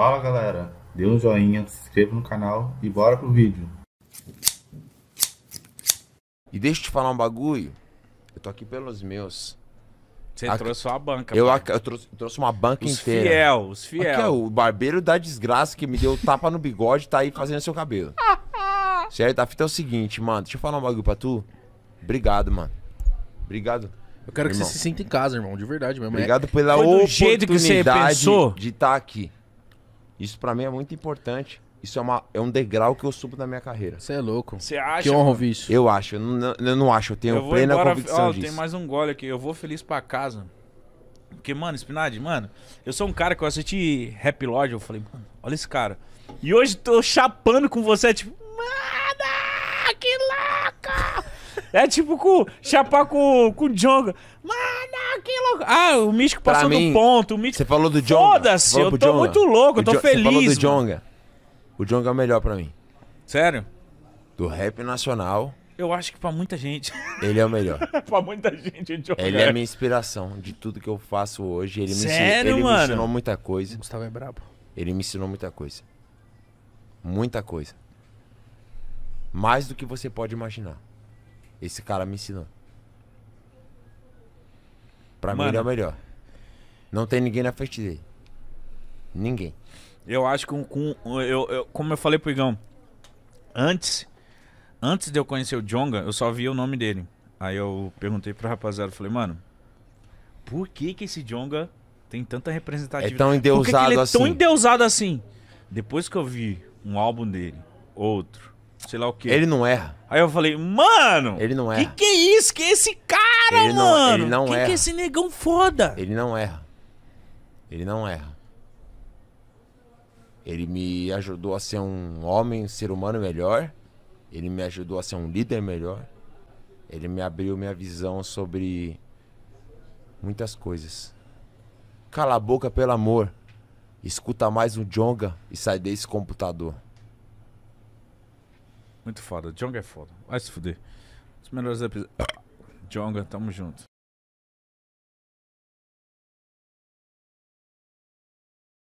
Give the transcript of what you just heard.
Fala galera, dê um joinha, se inscreva no canal e bora pro vídeo. E deixa eu te falar um bagulho. Eu tô aqui pelos meus. Você a... trouxe uma banca. Eu, a... eu trouxe, trouxe, uma banca os inteira. Fiel, os fiel. Aqui é o barbeiro da desgraça que me deu tapa no bigode tá aí fazendo seu cabelo. certo? A fita é o seguinte, mano. Deixa eu falar um bagulho pra tu. Obrigado, mano. Obrigado. Eu quero irmão. que você se sinta em casa, irmão, de verdade mesmo. É Obrigado pela Foi oportunidade jeito que você pensou. de estar tá aqui. Isso para mim é muito importante. Isso é, uma, é um degrau que eu subo na minha carreira. Você é louco. Você acha? Que honra ouvir isso. Eu acho. Eu não, eu não acho. Eu tenho eu plena embora, convicção ó, disso. Tem mais um gole aqui. Eu vou feliz para casa. Porque, mano, Spinade, mano, eu sou um cara que eu assisti Rap Lodge. Eu falei, mano, olha esse cara. E hoje tô chapando com você, é tipo, mano, que louco. É tipo com, chapar com, com o Jonga. Mano, ah, o Místico passou mim, do ponto. Místico... Você falou do Jonga. Foda-se, eu tô muito louco, eu tô o feliz. Você falou do Jonga. O Jonga é o melhor pra mim. Sério? Do rap nacional. Eu acho que pra muita gente. Ele é o melhor. pra muita gente, o Jonga. Ele é, é. a minha inspiração de tudo que eu faço hoje. Ele Sério, me, ensinou, mano? Ele me ensinou muita coisa. O Gustavo é brabo. Ele me ensinou muita coisa. Muita coisa. Mais do que você pode imaginar. Esse cara me ensinou. Pra Mano, mim ele é o melhor. Não tem ninguém na frente dele. Ninguém. Eu acho que um, com, eu, eu, como eu falei pro Igão, antes, antes de eu conhecer o Jonga, eu só via o nome dele. Aí eu perguntei pro rapaziada, falei, mano, por que que esse Jonga tem tanta representatividade? É tão endeusado por que que ele é assim. tão endeusado assim? Depois que eu vi um álbum dele, outro, sei lá o quê. Ele não erra. Aí eu falei, mano. Ele não erra. Que que é isso? Que é esse cara, ele mano? Não, ele não que erra. Que é esse negão foda? Ele não erra. Ele não erra. Ele me ajudou a ser um homem, um ser humano melhor. Ele me ajudou a ser um líder melhor. Ele me abriu minha visão sobre muitas coisas. Cala a boca pelo amor. Escuta mais um Jonga e sai desse computador. Muito foda. Jonga é foda. Vai se fuder. Os melhores episódios. Jonga, tamo junto.